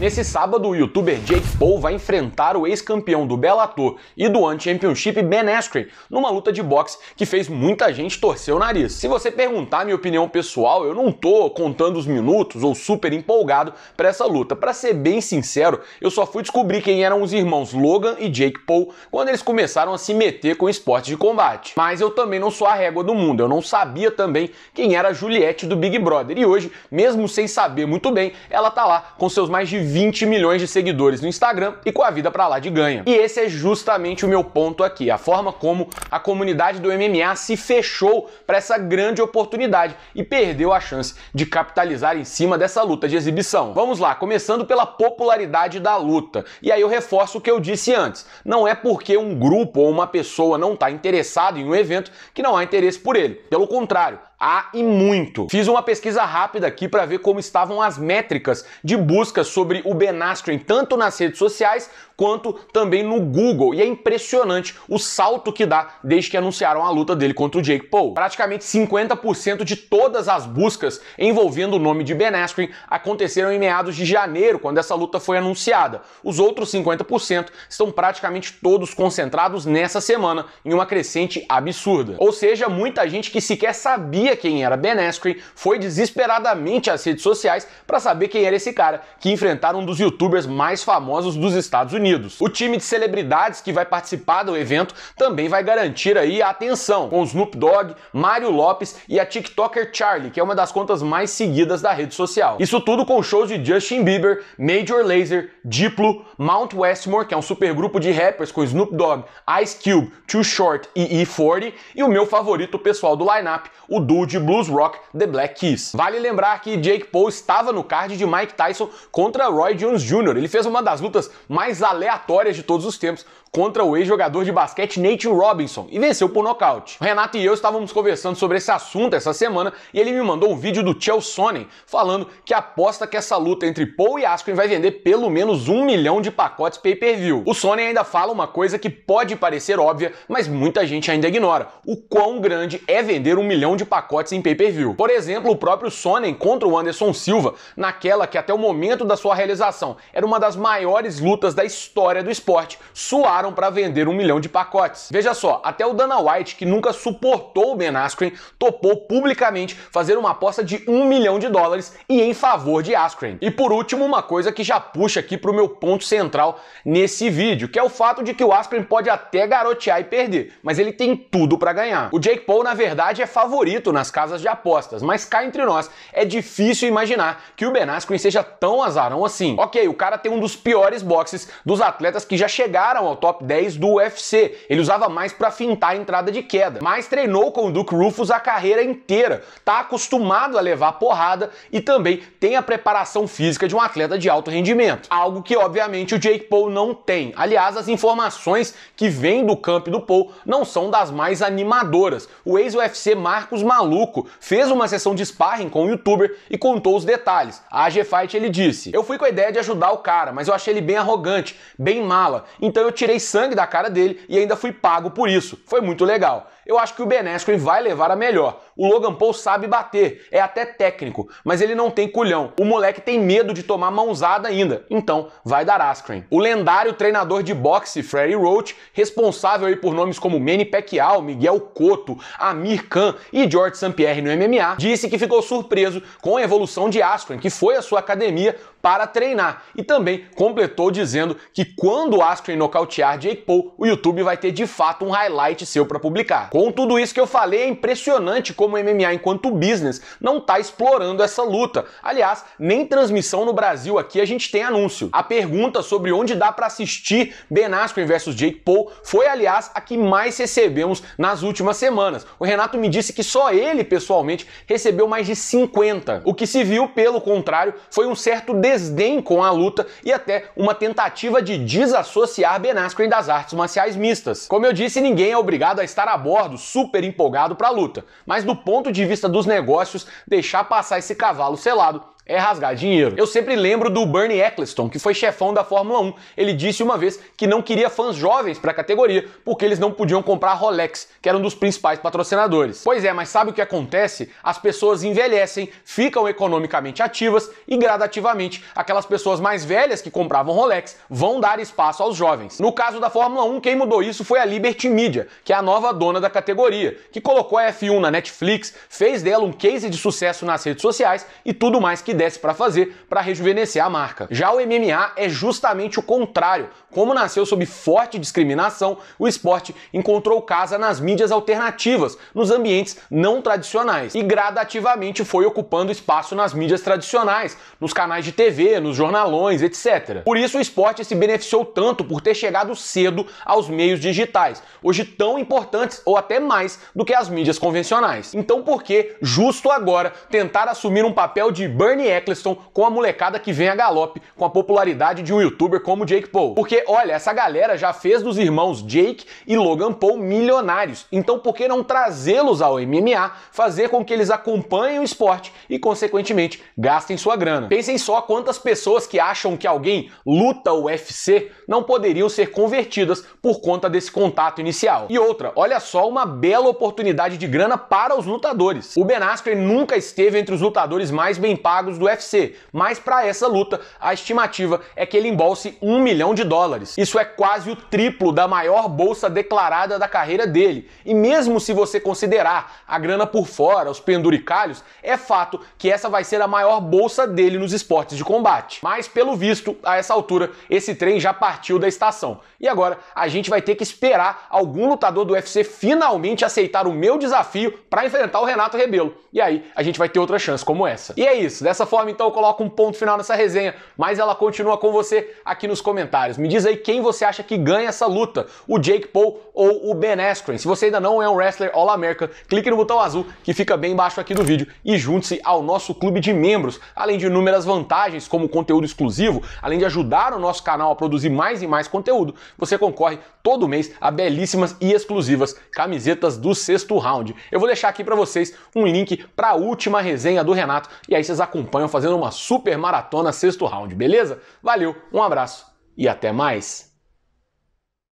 Nesse sábado, o youtuber Jake Paul vai enfrentar o ex-campeão do Bellator e do One Championship Ben Askren numa luta de boxe que fez muita gente torcer o nariz. Se você perguntar minha opinião pessoal, eu não tô contando os minutos ou super empolgado para essa luta. Para ser bem sincero, eu só fui descobrir quem eram os irmãos Logan e Jake Paul quando eles começaram a se meter com esporte de combate. Mas eu também não sou a régua do mundo, eu não sabia também quem era a Juliette do Big Brother. E hoje, mesmo sem saber muito bem, ela tá lá com seus mais de 20 milhões de seguidores no Instagram e com a vida para lá de ganha. E esse é justamente o meu ponto aqui, a forma como a comunidade do MMA se fechou para essa grande oportunidade e perdeu a chance de capitalizar em cima dessa luta de exibição. Vamos lá, começando pela popularidade da luta. E aí eu reforço o que eu disse antes. Não é porque um grupo ou uma pessoa não está interessado em um evento que não há interesse por ele. Pelo contrário, Há e muito. Fiz uma pesquisa rápida aqui para ver como estavam as métricas de busca sobre o Ben Askren tanto nas redes sociais quanto também no Google. E é impressionante o salto que dá desde que anunciaram a luta dele contra o Jake Paul. Praticamente 50% de todas as buscas envolvendo o nome de Ben Askren aconteceram em meados de janeiro, quando essa luta foi anunciada. Os outros 50% estão praticamente todos concentrados nessa semana, em uma crescente absurda. Ou seja, muita gente que sequer sabia sabia quem era Ben Askren, foi desesperadamente às redes sociais para saber quem era esse cara, que enfrentaram um dos youtubers mais famosos dos Estados Unidos. O time de celebridades que vai participar do evento também vai garantir aí a atenção, com Snoop Dogg, Mario Lopes e a TikToker Charlie, que é uma das contas mais seguidas da rede social. Isso tudo com shows de Justin Bieber, Major Lazer, Diplo, Mount Westmore, que é um supergrupo de rappers com Snoop Dogg, Ice Cube, Too Short e E40, e o meu favorito pessoal do lineup, o duo de blues rock The Black Keys. Vale lembrar que Jake Paul estava no card de Mike Tyson contra Roy Jones Jr. Ele fez uma das lutas mais aleatórias de todos os tempos contra o ex-jogador de basquete Nate Robinson e venceu por nocaute. O Renato e eu estávamos conversando sobre esse assunto essa semana e ele me mandou um vídeo do Chael Sonnen falando que aposta que essa luta entre Paul e Askren vai vender pelo menos um milhão de pacotes pay-per-view. O Sonnen ainda fala uma coisa que pode parecer óbvia, mas muita gente ainda ignora: o quão grande é vender um milhão de pacotes pacotes em pay-per-view. Por exemplo, o próprio Sonnen contra o Anderson Silva, naquela que até o momento da sua realização era uma das maiores lutas da história do esporte, suaram para vender um milhão de pacotes. Veja só, até o Dana White, que nunca suportou o Ben Askren, topou publicamente fazer uma aposta de um milhão de dólares e em favor de Askren. E por último, uma coisa que já puxa aqui para o meu ponto central nesse vídeo, que é o fato de que o Askren pode até garotear e perder, mas ele tem tudo para ganhar. O Jake Paul, na verdade, é favorito muito nas casas de apostas, mas cá entre nós, é difícil imaginar que o Ben Askren seja tão azarão assim. Ok, o cara tem um dos piores boxes dos atletas que já chegaram ao top 10 do UFC. Ele usava mais para fintar a entrada de queda, mas treinou com o Duke Rufus a carreira inteira, tá acostumado a levar porrada e também tem a preparação física de um atleta de alto rendimento, algo que obviamente o Jake Paul não tem. Aliás, as informações que vêm do campo do Paul não são das mais animadoras. O ex-UFC Marcos Malone maluco, fez uma sessão de sparring com o um youtuber e contou os detalhes. A AG Fight ele disse: Eu fui com a ideia de ajudar o cara, mas eu achei ele bem arrogante, bem mala, então eu tirei sangue da cara dele e ainda fui pago por isso. Foi muito legal eu acho que o Ben Askren vai levar a melhor. O Logan Paul sabe bater, é até técnico, mas ele não tem culhão. O moleque tem medo de tomar mãozada ainda, então vai dar Askren. O lendário treinador de boxe Freddie Roach, responsável aí por nomes como Manny Pacquiao, Miguel Cotto, Amir Khan e George St. Pierre no MMA, disse que ficou surpreso com a evolução de Askren, que foi à sua academia para treinar, e também completou dizendo que quando Askren nocautear Jake Paul, o YouTube vai ter de fato um highlight seu para publicar. Com tudo isso que eu falei, é impressionante como o MMA, enquanto business, não está explorando essa luta. Aliás, nem transmissão no Brasil aqui a gente tem anúncio. A pergunta sobre onde dá para assistir Ben Askren versus Jake Paul foi, aliás, a que mais recebemos nas últimas semanas. O Renato me disse que só ele, pessoalmente, recebeu mais de 50. O que se viu, pelo contrário, foi um certo desdém com a luta e até uma tentativa de desassociar Ben Askren das artes marciais mistas. Como eu disse, ninguém é obrigado a estar a bordo concordo, super empolgado para a luta, mas do ponto de vista dos negócios, deixar passar esse cavalo selado é rasgar dinheiro. Eu sempre lembro do Bernie Eccleston, que foi chefão da Fórmula 1. Ele disse uma vez que não queria fãs jovens para a categoria porque eles não podiam comprar Rolex, que era um dos principais patrocinadores. Pois é, mas sabe o que acontece? As pessoas envelhecem, ficam economicamente ativas e gradativamente aquelas pessoas mais velhas que compravam Rolex vão dar espaço aos jovens. No caso da Fórmula 1, quem mudou isso foi a Liberty Media, que é a nova dona da categoria, que colocou a F1 na Netflix, fez dela um case de sucesso nas redes sociais e tudo mais que desse para fazer para rejuvenescer a marca. Já o MMA é justamente o contrário. Como nasceu sob forte discriminação, o esporte encontrou casa nas mídias alternativas, nos ambientes não tradicionais e gradativamente foi ocupando espaço nas mídias tradicionais, nos canais de TV, nos jornalões, etc. Por isso o esporte se beneficiou tanto por ter chegado cedo aos meios digitais, hoje tão importantes ou até mais do que as mídias convencionais. Então por que justo agora tentar assumir um papel de Bernie Eccleston com a molecada que vem a galope com a popularidade de um youtuber como Jake Paul. Porque, olha, essa galera já fez dos irmãos Jake e Logan Paul milionários, então por que não trazê-los ao MMA, fazer com que eles acompanhem o esporte e, consequentemente, gastem sua grana? Pensem só quantas pessoas que acham que alguém luta o UFC não poderiam ser convertidas por conta desse contato inicial. E outra, olha só uma bela oportunidade de grana para os lutadores. O Ben Askren nunca esteve entre os lutadores mais bem pagos do UFC, mas para essa luta a estimativa é que ele embolse um milhão de dólares. Isso é quase o triplo da maior bolsa declarada da carreira dele. E mesmo se você considerar a grana por fora, os penduricalhos, é fato que essa vai ser a maior bolsa dele nos esportes de combate. Mas pelo visto, a essa altura, esse trem já partiu da estação. E agora a gente vai ter que esperar algum lutador do UFC finalmente aceitar o meu desafio para enfrentar o Renato Rebelo. E aí a gente vai ter outra chance como essa. E é isso, dessa Dessa forma, então, eu coloco um ponto final nessa resenha, mas ela continua com você aqui nos comentários. Me diz aí quem você acha que ganha essa luta, o Jake Paul ou o Ben Askren. Se você ainda não é um wrestler All-America, clique no botão azul que fica bem embaixo aqui do vídeo e junte-se ao nosso clube de membros, além de inúmeras vantagens como conteúdo exclusivo, além de ajudar o nosso canal a produzir mais e mais conteúdo, você concorre todo mês a belíssimas e exclusivas camisetas do sexto round. Eu vou deixar aqui para vocês um link para a última resenha do Renato e aí vocês acompanham acompanham fazendo uma super maratona sexto round, beleza? Valeu, um abraço e até mais!